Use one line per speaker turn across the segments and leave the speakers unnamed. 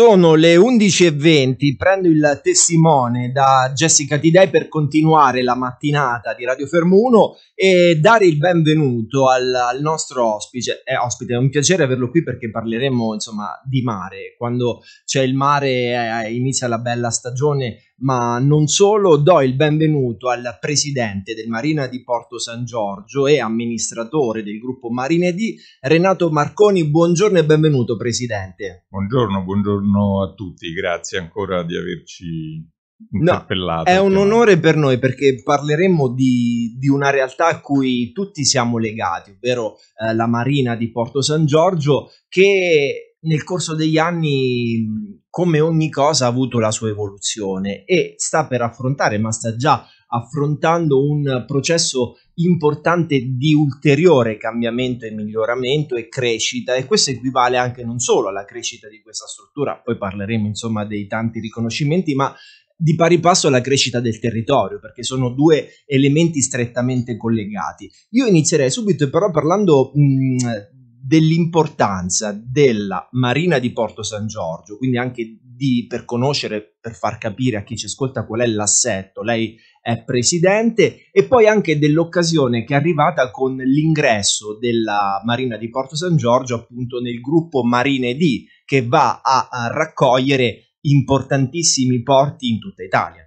Sono le 11.20, prendo il testimone da Jessica Tidei per continuare la mattinata di Radio Fermo 1 e dare il benvenuto al, al nostro ospite. Eh, ospite. È un piacere averlo qui perché parleremo insomma di mare. Quando c'è il mare eh, inizia la bella stagione ma non solo do il benvenuto al presidente del Marina di Porto San Giorgio e amministratore del gruppo Marine D, Renato Marconi. Buongiorno e benvenuto presidente.
Buongiorno, buongiorno a tutti, grazie ancora di averci No, è un
onore per noi perché parleremo di, di, una realtà a cui tutti siamo legati, ovvero eh, la Marina di Porto San Giorgio, che nel corso degli anni come ogni cosa ha avuto la sua evoluzione e sta per affrontare, ma sta già affrontando un processo importante di ulteriore cambiamento e miglioramento e crescita e questo equivale anche non solo alla crescita di questa struttura, poi parleremo insomma dei tanti riconoscimenti, ma di pari passo alla crescita del territorio, perché sono due elementi strettamente collegati. Io inizierei subito però parlando mh, dell'importanza della Marina di Porto San Giorgio, quindi anche di, per conoscere, per far capire a chi ci ascolta qual è l'assetto, lei è presidente, e poi anche dell'occasione che è arrivata con l'ingresso della Marina di Porto San Giorgio appunto nel gruppo Marine D, che va a, a raccogliere importantissimi porti in tutta Italia.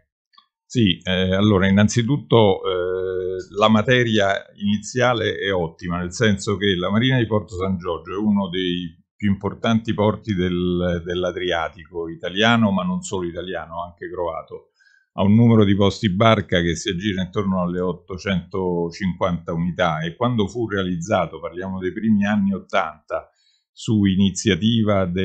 Sì, eh, allora innanzitutto eh, la materia iniziale è ottima, nel senso che la Marina di Porto San Giorgio è uno dei più importanti porti del, dell'Adriatico, italiano ma non solo italiano, anche croato. Ha un numero di posti barca che si aggira intorno alle 850 unità e quando fu realizzato, parliamo dei primi anni 80, su iniziativa del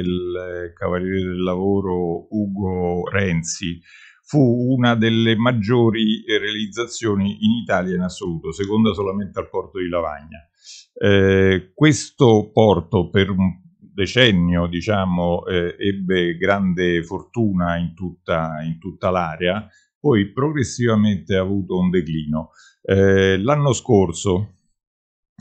eh, Cavaliere del Lavoro Ugo Renzi, fu una delle maggiori eh, realizzazioni in Italia in assoluto, seconda solamente al porto di Lavagna. Eh, questo porto per un decennio diciamo, eh, ebbe grande fortuna in tutta, in tutta l'area, poi progressivamente ha avuto un declino. Eh, l'anno scorso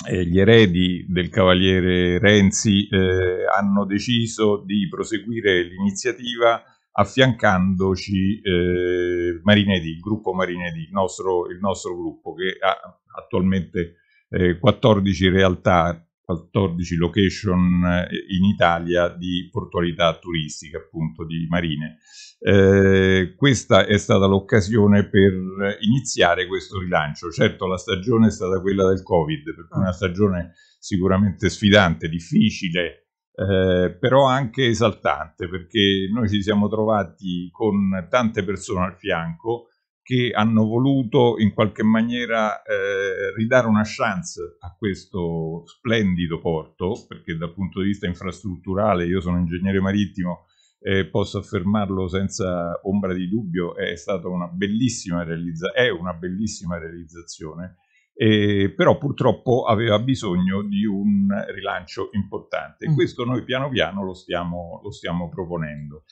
eh, gli eredi del cavaliere Renzi eh, hanno deciso di proseguire l'iniziativa affiancandoci eh, Marinedi, il gruppo Marinedi, il nostro, il nostro gruppo che ha attualmente eh, 14 realtà, 14 location eh, in Italia di portualità turistica, appunto di marine. Eh, questa è stata l'occasione per iniziare questo rilancio. Certo la stagione è stata quella del Covid, per cui una ah. stagione sicuramente sfidante, difficile, eh, però anche esaltante perché noi ci siamo trovati con tante persone al fianco che hanno voluto in qualche maniera eh, ridare una chance a questo splendido porto, perché dal punto di vista infrastrutturale, io sono ingegnere marittimo e eh, posso affermarlo senza ombra di dubbio, è stata una bellissima, realizza- è una bellissima realizzazione eh, però purtroppo aveva bisogno di un rilancio importante. Mm. Questo noi piano piano lo stiamo, lo stiamo proponendo.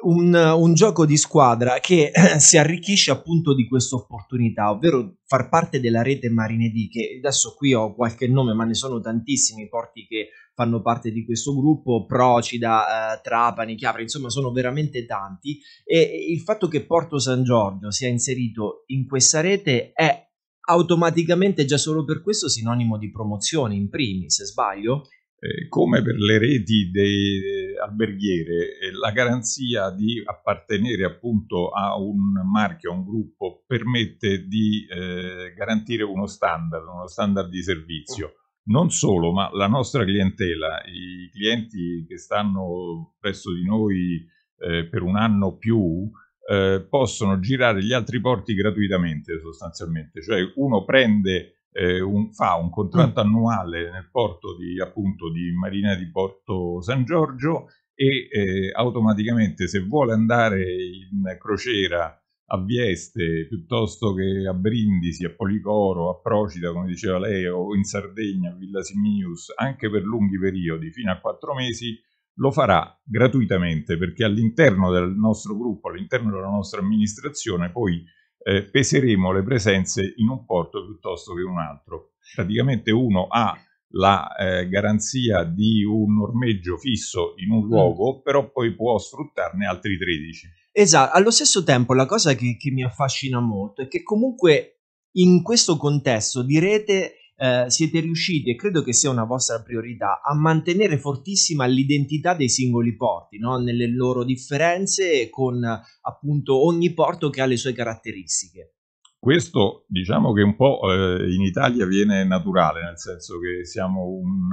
Un, un, gioco di squadra che eh, si arricchisce appunto di questa opportunità, ovvero far parte della rete Marine Marinedi, che adesso qui ho qualche nome, ma ne sono tantissimi i porti che fanno parte di questo gruppo, Procida, eh, Trapani, Chiapra, insomma sono veramente tanti e il fatto che Porto San Giorgio sia inserito in questa rete è automaticamente già solo per questo sinonimo di promozione in primis, se sbaglio? Eh, come per
le reti de- eh, alberghiere, eh, la garanzia di appartenere appunto a un marchio, a un gruppo, permette di eh, garantire uno standard, uno standard di servizio. Non solo, ma la nostra clientela, i clienti che stanno presso di noi eh, per un anno o più, eh, possono girare gli altri porti gratuitamente sostanzialmente, cioè uno prende, eh, un, fa un contratto mm. annuale nel porto di, appunto, di Marina di Porto San Giorgio e eh, automaticamente se vuole andare in crociera a Vieste piuttosto che a Brindisi, a Policoro, a Procida, come diceva lei, o in Sardegna, a Villa Simius, anche per lunghi periodi, fino a quattro mesi, lo farà gratuitamente perché all'interno del nostro gruppo, all'interno della nostra amministrazione, poi eh, peseremo le presenze in un porto piuttosto che in un altro. Praticamente uno ha la eh, garanzia di un ormeggio fisso in un mm. luogo, però poi può sfruttarne altri 13.
Esatto, allo stesso tempo la cosa che, che mi affascina molto è che comunque in questo contesto di rete eh, siete riusciti, e credo che sia una vostra priorità, a mantenere fortissima l'identità dei singoli porti, no? nelle loro differenze con appunto ogni porto che ha le sue caratteristiche.
Questo diciamo che un po' eh, in Italia viene naturale, nel senso che siamo un,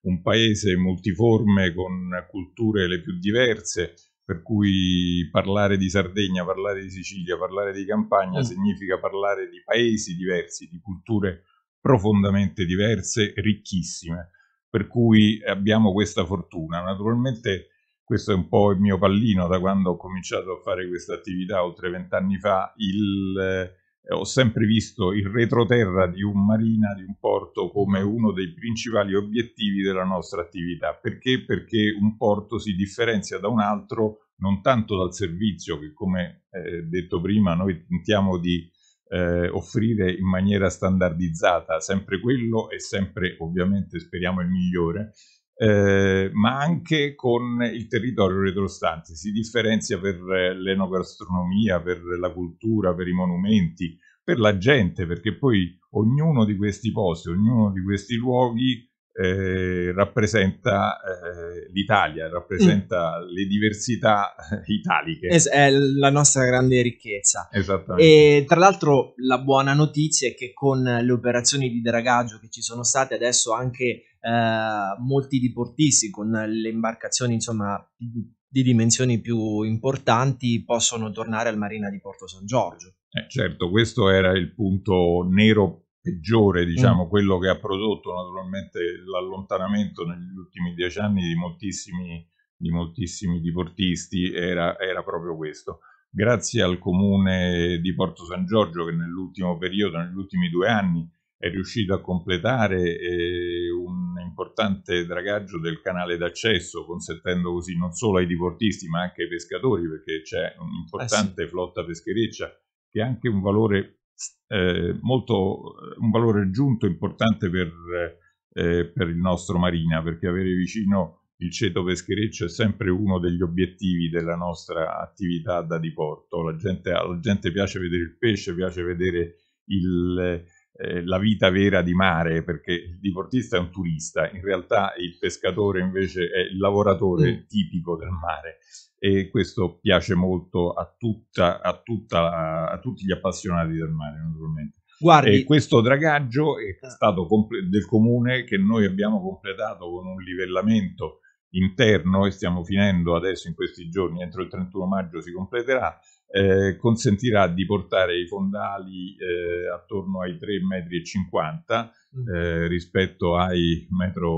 un paese multiforme con culture le più diverse, per cui parlare di Sardegna, parlare di Sicilia, parlare di Campania mm. significa parlare di paesi diversi, di culture diverse profondamente diverse, ricchissime, per cui abbiamo questa fortuna. Naturalmente questo è un po' il mio pallino da quando ho cominciato a fare questa attività oltre vent'anni fa, il, eh, ho sempre visto il retroterra di un marina, di un porto, come mm-hmm. uno dei principali obiettivi della nostra attività. Perché? Perché un porto si differenzia da un altro non tanto dal servizio che come eh, detto prima noi tentiamo di eh, offrire in maniera standardizzata sempre quello e sempre ovviamente speriamo il migliore, eh, ma anche con il territorio retrostante. Si differenzia per l'enogastronomia, per la cultura, per i monumenti, per la gente, perché poi ognuno di questi posti, ognuno di questi luoghi eh, rappresenta
eh,
l'Italia, rappresenta mm. le diversità eh,
italiche. Es- è la nostra grande ricchezza. Esattamente. E tra l'altro la buona notizia è che con le operazioni di dragaggio che ci sono state adesso anche eh, molti diportisti con le imbarcazioni insomma di dimensioni più importanti possono tornare al Marina di Porto San Giorgio.
Eh, certo, questo era il punto nero peggiore, diciamo, mm. quello che ha prodotto naturalmente l'allontanamento negli ultimi dieci anni di moltissimi, di moltissimi diportisti, era, era proprio questo grazie al comune di Porto San Giorgio che nell'ultimo periodo, negli ultimi due anni, è riuscito a completare eh, un importante dragaggio del canale d'accesso, consentendo così non solo ai diportisti ma anche ai pescatori, perché c'è un'importante eh sì. flotta peschereccia che ha anche un valore eh, molto, eh, un valore aggiunto importante per, eh, eh, per, il nostro Marina, perché avere vicino il ceto peschereccio è sempre uno degli obiettivi della nostra attività da diporto. La gente, alla gente piace vedere il pesce, piace vedere il, eh, la vita vera di mare, perché il diportista è un turista, in realtà il pescatore invece è il lavoratore mm. tipico del mare e questo piace molto a, tutta, a, tutta, a tutti gli appassionati del mare naturalmente. Guardi, e questo dragaggio è ah. stato comple- del comune che noi abbiamo completato con un livellamento interno e stiamo finendo adesso in questi giorni, entro il 31 maggio si completerà, eh, consentirà di portare i fondali eh, attorno ai 3,50 metri mm. eh, rispetto ai 1,80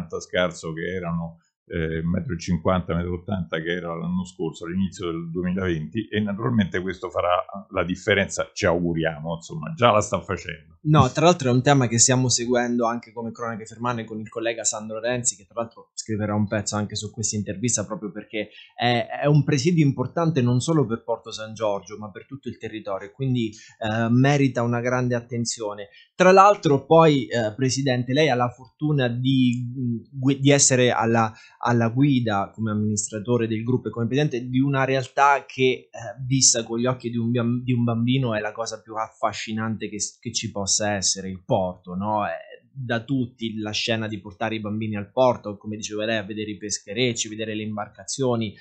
m scarso che erano eh, 1,50 m, 1,80 m che era l'anno scorso, all'inizio del 2020 e naturalmente questo farà la differenza, ci auguriamo, insomma già la sta facendo.
No, tra l'altro è un tema che stiamo seguendo anche come cronache fermane con il collega Sandro Renzi che tra l'altro scriverà un pezzo anche su questa intervista proprio perché è, è, un presidio importante non solo per Porto San Giorgio ma per tutto il territorio quindi eh, merita una grande attenzione. Tra l'altro poi, eh, Presidente, lei ha la fortuna di, mm, di essere alla, alla, guida come amministratore del gruppo e come Presidente di una realtà che eh, vista con gli occhi di un, di un, bambino è la cosa più affascinante che, che ci possa essere, il porto, no? È, eh, da tutti la scena di portare i bambini al porto, come diceva lei, eh, a vedere i pescherecci, vedere le imbarcazioni, eh,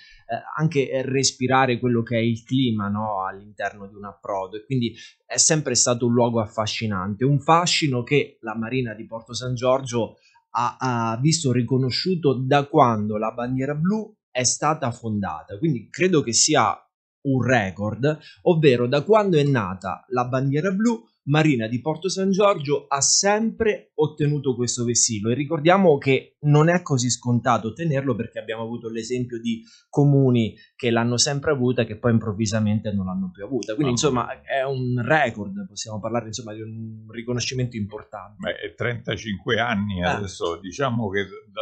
anche eh, respirare quello che è il clima no, all'interno di un approdo e quindi è sempre stato un luogo affascinante, un fascino che la Marina di Porto San Giorgio ha, ha visto riconosciuto da quando la bandiera blu è stata fondata, quindi credo che sia un record, ovvero da quando è nata la bandiera blu Marina di Porto San Giorgio ha sempre ottenuto questo vessillo e ricordiamo che non è così scontato ottenerlo perché abbiamo avuto l'esempio di comuni che l'hanno sempre avuta e che poi improvvisamente non l'hanno più avuta. Quindi no. insomma è un record, possiamo parlare insomma di un riconoscimento importante. Beh, 35 anni ah. adesso, eh. diciamo
che da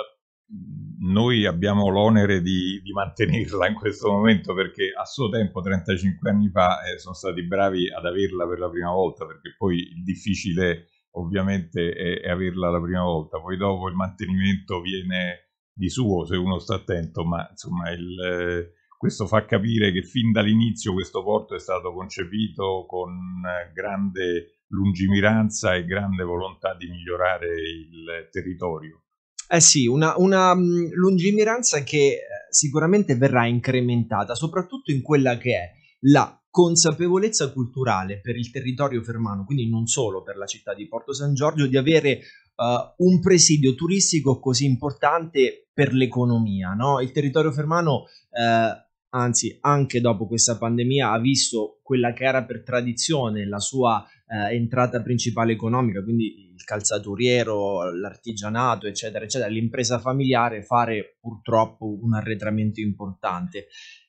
noi abbiamo l'onere di, di, mantenerla in questo momento perché a suo tempo, 35 anni fa, eh, sono stati bravi ad averla per la prima volta perché poi il difficile ovviamente è, è, averla la prima volta, poi dopo il mantenimento viene di suo se uno sta attento, ma insomma il, eh, questo fa capire che fin dall'inizio questo porto è stato concepito con eh, grande lungimiranza e grande volontà di migliorare il territorio
eh sì, una, una mm, lungimiranza che eh, sicuramente verrà incrementata, soprattutto in quella che è la consapevolezza culturale per il territorio fermano, quindi non solo per la città di Porto San Giorgio, di avere uh, un presidio turistico così importante per l'economia. No? Il territorio fermano, uh, anzi anche dopo questa pandemia, ha visto quella che era per tradizione la sua eh, entrata principale economica, quindi il calzaturiero, l'artigianato, eccetera, eccetera, l'impresa familiare, fare purtroppo un arretramento importante.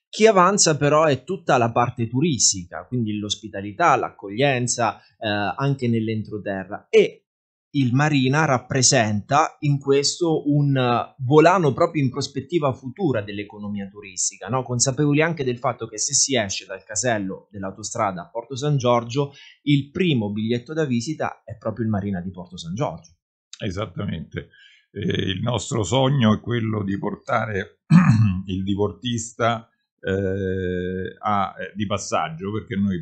Chi avanza però è tutta la parte turistica, quindi l'ospitalità, l'accoglienza, eh, anche nell'entroterra e il Marina rappresenta in questo un eh, volano proprio in prospettiva futura dell'economia turistica, no? consapevoli anche del fatto che se si esce dal casello dell'autostrada a Porto San Giorgio, il primo biglietto da visita è proprio il Marina di Porto San Giorgio. Esattamente. Eh, il
nostro sogno è quello di portare il diportista eh, a, eh, di passaggio, perché noi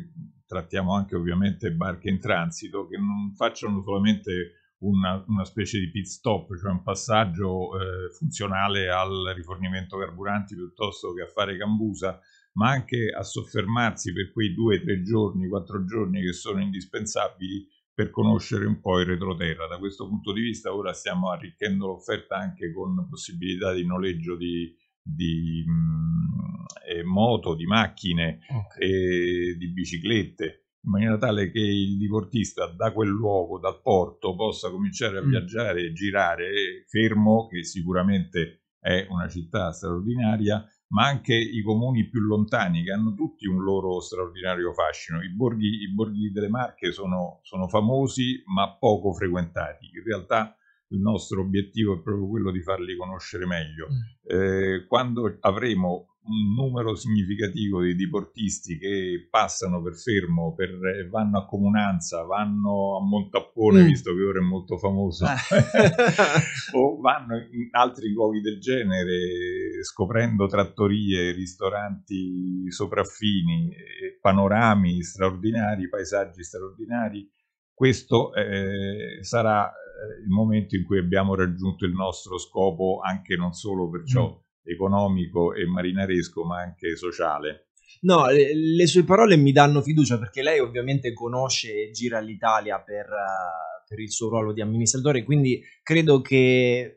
trattiamo anche ovviamente barche in transito, che non facciano solamente una, una specie di pit stop, cioè un passaggio eh, funzionale al rifornimento carburanti piuttosto che a fare cambusa, ma anche a soffermarsi per quei due, tre giorni, quattro giorni che sono indispensabili per conoscere un po' il retroterra. Da questo punto di vista ora stiamo arricchendo l'offerta anche con possibilità di noleggio di di mh, mm, eh, moto, di macchine okay. e di biciclette in maniera tale che il diportista da quel luogo, dal porto, possa cominciare a mm. viaggiare e girare fermo, che sicuramente è una città straordinaria, ma anche i comuni più lontani che hanno tutti un loro straordinario fascino. I borghi, i borghi delle Marche sono, sono famosi ma poco frequentati. In realtà il nostro obiettivo è proprio quello di farli conoscere meglio. Mm. Eh, quando avremo un numero significativo di diportisti che passano per Fermo, per, eh, vanno a Comunanza, vanno a Montappone, mm. visto che ora è molto famoso, eh. o vanno in altri luoghi del genere, scoprendo trattorie, ristoranti sopraffini, eh, panorami straordinari, paesaggi straordinari questo eh, sarà eh, il momento in cui abbiamo raggiunto il nostro scopo anche non solo perciò mm. economico e marinaresco ma anche
sociale. No, le sue parole mi danno fiducia perché lei ovviamente conosce e gira l'Italia per, eh, per, il suo ruolo di amministratore, quindi credo che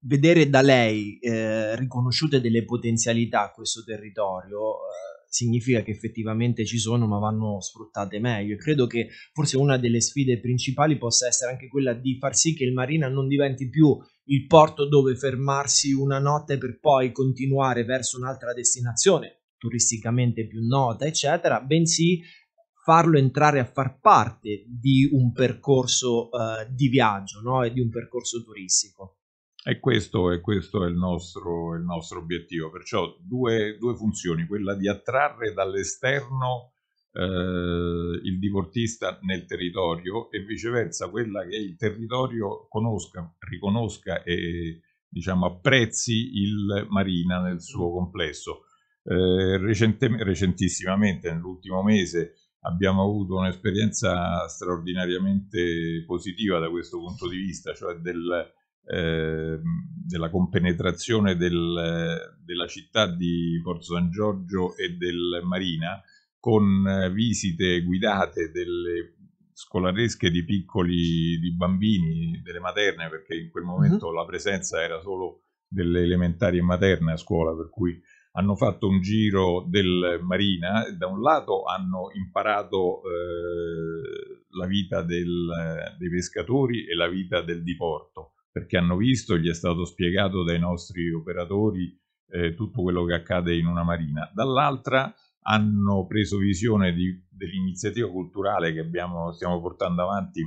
vedere da lei eh, riconosciute delle potenzialità a questo territorio eh, significa che effettivamente ci sono ma vanno sfruttate meglio e credo che forse una delle sfide principali possa essere anche quella di far sì che il Marina non diventi più il porto dove fermarsi una notte per poi continuare verso un'altra destinazione turisticamente più nota eccetera bensì farlo entrare a far parte di un percorso eh, di viaggio no? e di un percorso turistico.
E questo, e questo è il nostro, il nostro, obiettivo. Perciò due, due funzioni, quella di attrarre dall'esterno eh, il diportista nel territorio e viceversa quella che il territorio conosca, riconosca e diciamo, apprezzi il Marina nel suo complesso. Eh, recentissimamente, nell'ultimo mese, abbiamo avuto un'esperienza straordinariamente positiva da questo punto di vista, cioè del eh, della compenetrazione del, della città di Porto San Giorgio e del Marina con eh, visite guidate delle scolaresche di piccoli, di bambini, delle materne, perché in quel momento mm-hmm. la presenza era solo delle elementari e materne a scuola, per cui hanno fatto un giro del Marina, da un lato hanno imparato eh, la vita del, dei pescatori e la vita del diporto, perché hanno visto, gli è stato spiegato dai nostri operatori eh, tutto quello che accade in una marina, dall'altra hanno preso visione di, dell'iniziativa culturale che abbiamo, stiamo portando avanti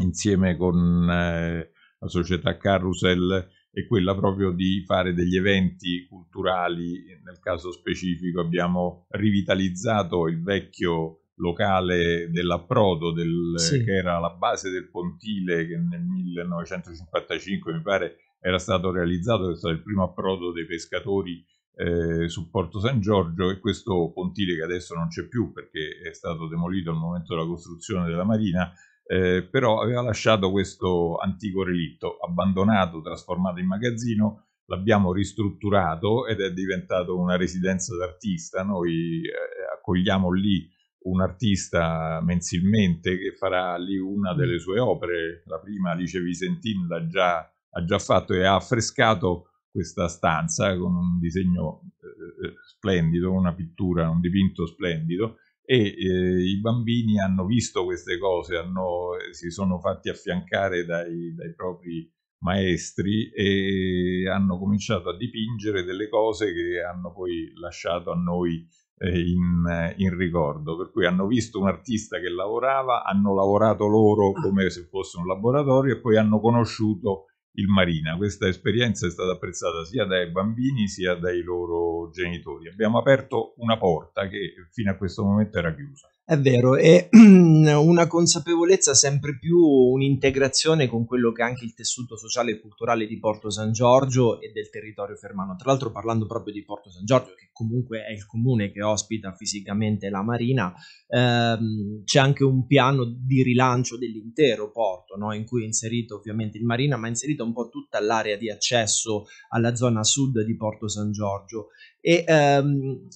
insieme con eh, la società Carousel e quella proprio di fare degli eventi culturali, nel caso specifico abbiamo rivitalizzato il vecchio locale dell'approdo del, sì. che era la base del pontile che nel 1955 mi pare era stato realizzato, è stato il primo approdo dei pescatori eh, su Porto San Giorgio e questo pontile che adesso non c'è più perché è stato demolito al momento della costruzione della marina, eh, però aveva lasciato questo antico relitto abbandonato, trasformato in magazzino, l'abbiamo ristrutturato ed è diventato una residenza d'artista, noi eh, accogliamo lì un artista mensilmente che farà lì una delle mm. sue opere. La prima Alice Visentin l'ha già, ha già fatto e ha affrescato questa stanza con un disegno eh, eh, splendido, una pittura, un dipinto splendido e eh, i bambini hanno visto queste cose, hanno, eh, si sono fatti affiancare dai, dai propri maestri e hanno cominciato a dipingere delle cose che hanno poi lasciato a noi eh, in, eh, in, ricordo, per cui hanno visto un artista che lavorava, hanno lavorato loro ah. come se fosse un laboratorio e poi hanno conosciuto il Marina. Questa esperienza è stata apprezzata sia dai bambini sia dai loro genitori. Abbiamo aperto una porta che fino a questo momento era chiusa.
È vero, è una consapevolezza sempre più un'integrazione con quello che è anche il tessuto sociale e culturale di Porto San Giorgio e del territorio fermano. Tra l'altro parlando proprio di Porto San Giorgio, che comunque è il comune che ospita fisicamente la marina, ehm, c'è anche un piano di rilancio dell'intero porto, no? in cui è inserito ovviamente il marina, ma è inserita un po' tutta l'area di accesso alla zona sud di Porto San Giorgio. E, ehm,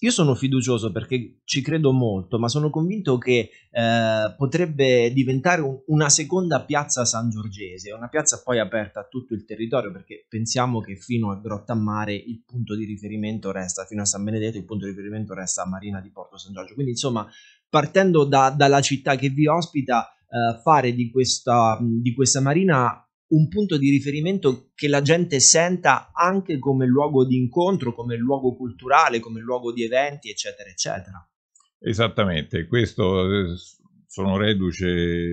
io sono fiducioso perché ci credo molto, ma sono convinto che eh, potrebbe diventare un, una seconda piazza San Giorgese, una piazza poi aperta a tutto il territorio, perché pensiamo che fino a Grotta Mare il punto di riferimento resta, fino a San Benedetto il punto di riferimento resta a Marina di Porto San Giorgio. Quindi insomma, partendo da, dalla città che vi ospita, eh, fare di questa, di questa marina un punto di riferimento che la gente senta anche come luogo di incontro, come luogo culturale, come luogo di eventi, eccetera, eccetera.
Esattamente, questo eh, sono reduce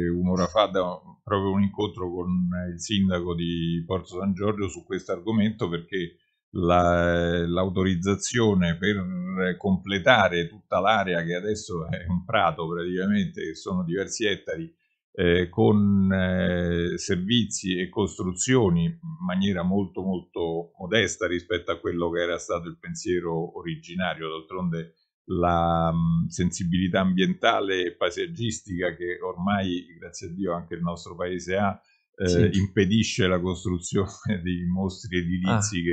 un'ora fa da proprio un incontro con il sindaco di Porto San Giorgio su questo argomento perché la, l'autorizzazione per completare tutta l'area che adesso è un prato praticamente, che sono diversi ettari, eh, con eh, servizi e costruzioni in maniera molto molto modesta rispetto a quello che era stato il pensiero originario. D'altronde la mh, mm, sensibilità ambientale e paesaggistica che ormai, grazie a Dio, anche il nostro paese ha, eh, sì. impedisce la costruzione dei mostri edilizi ah.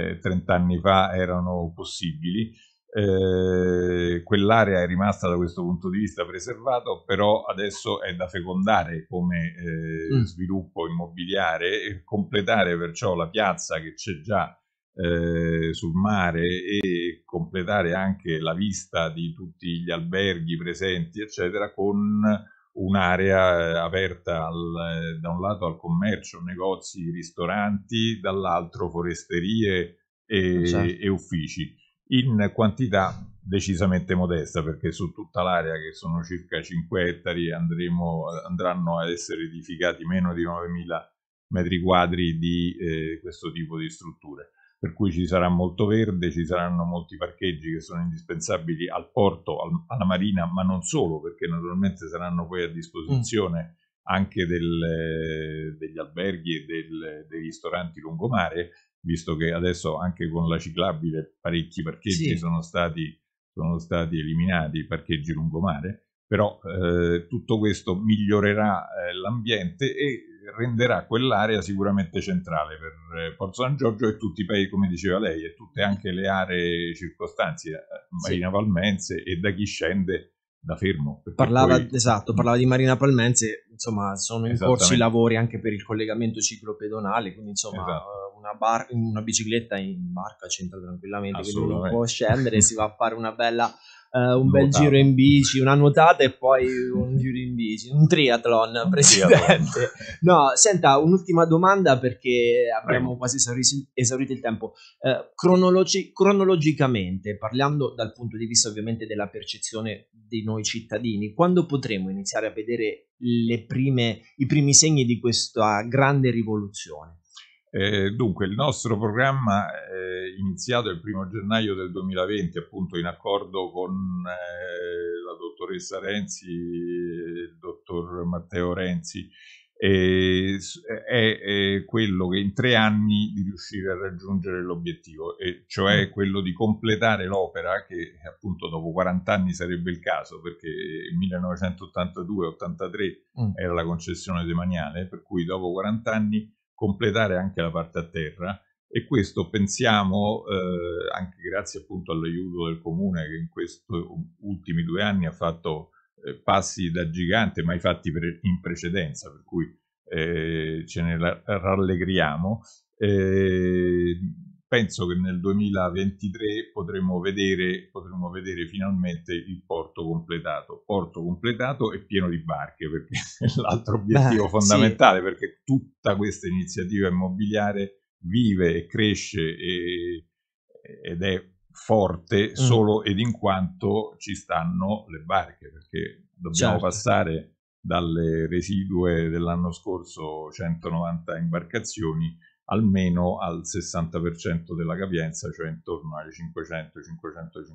che eh, 30 anni fa erano possibili. Eh, quell'area è rimasta da questo punto di vista preservata, però adesso è da fecondare come eh, mm. sviluppo immobiliare e completare perciò la piazza che c'è già eh, sul mare e completare anche la vista di tutti gli alberghi presenti, eccetera, con un'area eh, aperta al, eh, da un lato al commercio, negozi, ristoranti, dall'altro foresterie e, certo. e uffici in quantità decisamente modesta perché su tutta l'area che sono circa 5 ettari andremo, andranno ad essere edificati meno di 9.000 metri quadri di eh, questo tipo di strutture per cui ci sarà molto verde, ci saranno molti parcheggi che sono indispensabili al porto, al, alla marina, ma non solo, perché naturalmente saranno poi a disposizione mm. anche del, degli alberghi e del, dei ristoranti lungomare visto che adesso anche con la ciclabile parecchi parcheggi sì. sono, stati, sono, stati, eliminati, parcheggi lungomare, però eh, tutto questo migliorerà eh, l'ambiente e renderà quell'area sicuramente centrale per eh, Porto San Giorgio e tutti i paesi, come diceva lei, e tutte anche le aree circostanti, eh, Marina sì. Palmense e da chi scende da fermo. Parlava, poi...
Esatto, parlava di Marina Palmense, insomma sono in corso i lavori anche per il collegamento ciclopedonale, quindi insomma... Esatto una, bar- una bicicletta in barca c'entra tranquillamente, quindi uno può scendere, si va a fare una bella Uh, un nuotata. bel giro in bici, una nuotata e poi un giro in bici, un triathlon, presidente. Triathlon. No, senta, un'ultima domanda perché abbiamo Prego. quasi esaurito, esaurito il tempo. Uh, cronologi- cronologicamente, parlando dal punto di vista ovviamente della percezione di noi cittadini, quando potremo iniziare a vedere prime, i primi segni di questa grande rivoluzione?
Eh, dunque, il nostro programma, eh, iniziato il primo gennaio del 2020, appunto in accordo con eh, la dottoressa Renzi, il dottor Matteo Renzi, è, è, quello che in tre anni di riuscire a raggiungere l'obiettivo, e cioè mm. quello di completare l'opera che appunto dopo 40 anni sarebbe il caso, perché 1982-83 mm. era la concessione demaniale, per cui dopo 40 anni completare anche la parte a terra e questo pensiamo, eh, anche grazie appunto all'aiuto del comune che in questi ultimi due anni ha fatto eh, passi da gigante mai fatti pre in precedenza, per cui eh, ce ne rallegriamo. Eh, penso che nel 2023 potremo vedere, potremo vedere finalmente il porto completato. Porto completato e pieno di barche, perché è l'altro obiettivo Beh, fondamentale, sì. perché tutta questa iniziativa immobiliare vive e cresce e, ed è forte mm. solo ed in quanto ci stanno le barche, perché dobbiamo certo. passare dalle residue dell'anno scorso 190 imbarcazioni almeno al 60% della capienza, cioè intorno alle 500-550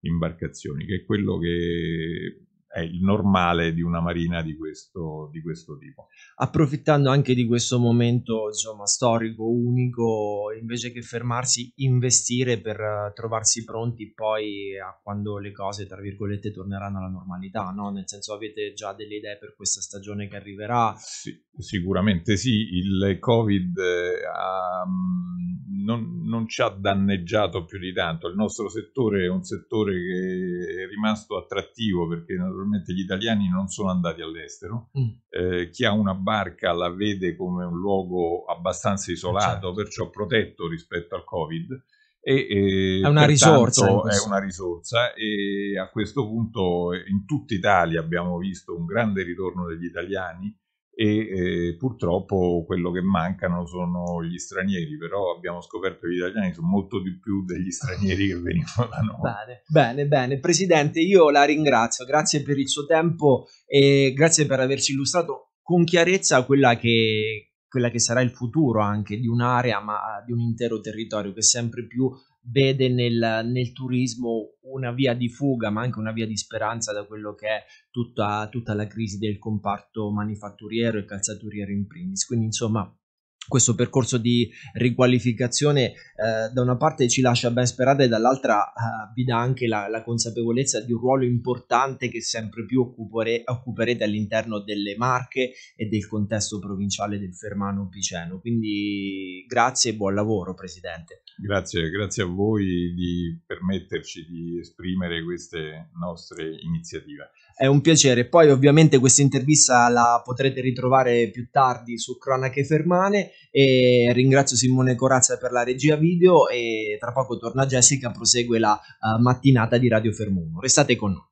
imbarcazioni, che è quello che è il normale di una marina di questo, di questo tipo.
Approfittando anche di questo momento insomma, storico unico, invece che fermarsi, investire per eh, trovarsi pronti poi eh, a quando le cose, tra virgolette, torneranno alla normalità, no? nel senso avete già delle idee per questa stagione che arriverà?
Sì, sicuramente sì, il Covid
eh, ha,
mm, non, non ci ha danneggiato più di tanto, il nostro settore è un settore che è rimasto attrattivo perché naturalmente naturalmente gli italiani non sono andati all'estero, mm. eh, chi ha una barca la vede come un luogo abbastanza isolato, certo. perciò protetto rispetto al Covid. E, eh, è una risorsa. È una risorsa e a questo punto eh, in tutta Italia abbiamo visto un grande ritorno degli italiani e eh, purtroppo quello che mancano sono gli stranieri, però abbiamo scoperto che gli italiani sono molto di più degli stranieri che venivano da noi.
Bene, bene, bene. Presidente, io la ringrazio, grazie per il suo tempo e grazie per averci illustrato con chiarezza quella che, quella che sarà il futuro anche di un'area, ma di un intero territorio che sempre più vede nel, nel, turismo una via di fuga, ma anche una via di speranza da quello che è tutta, tutta la crisi del comparto manifatturiero e calzaturiero in primis. Quindi, insomma, questo percorso di riqualificazione eh, da una parte ci lascia ben sperare, dall'altra eh, vi dà anche la, la, consapevolezza di un ruolo importante che sempre più occupere, occuperete all'interno delle Marche e del contesto provinciale del Fermano Piceno. Quindi grazie e buon lavoro Presidente. Grazie, grazie a voi di
permetterci di esprimere queste nostre iniziative.
È un piacere. Poi ovviamente questa intervista la potrete ritrovare più tardi su Cronache Fermane e ringrazio Simone Corazza per la regia video e tra poco torna Jessica, prosegue la uh, mattinata di Radio Fermuno. Restate con noi.